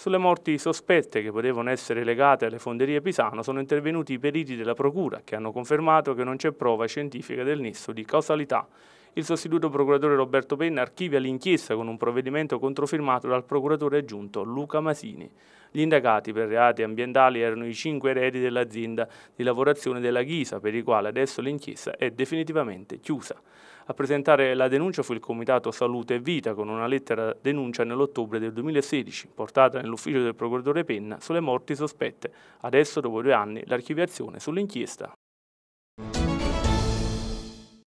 Sulle morti sospette che potevano essere legate alle fonderie Pisano sono intervenuti i periti della Procura che hanno confermato che non c'è prova scientifica del nesso di causalità il sostituto procuratore Roberto Penna archivia l'inchiesta con un provvedimento controfirmato dal procuratore aggiunto Luca Masini. Gli indagati per reati ambientali erano i cinque eredi dell'azienda di lavorazione della Ghisa, per i quali adesso l'inchiesta è definitivamente chiusa. A presentare la denuncia fu il Comitato Salute e Vita con una lettera denuncia nell'ottobre del 2016, portata nell'ufficio del procuratore Penna sulle morti sospette. Adesso, dopo due anni, l'archiviazione sull'inchiesta.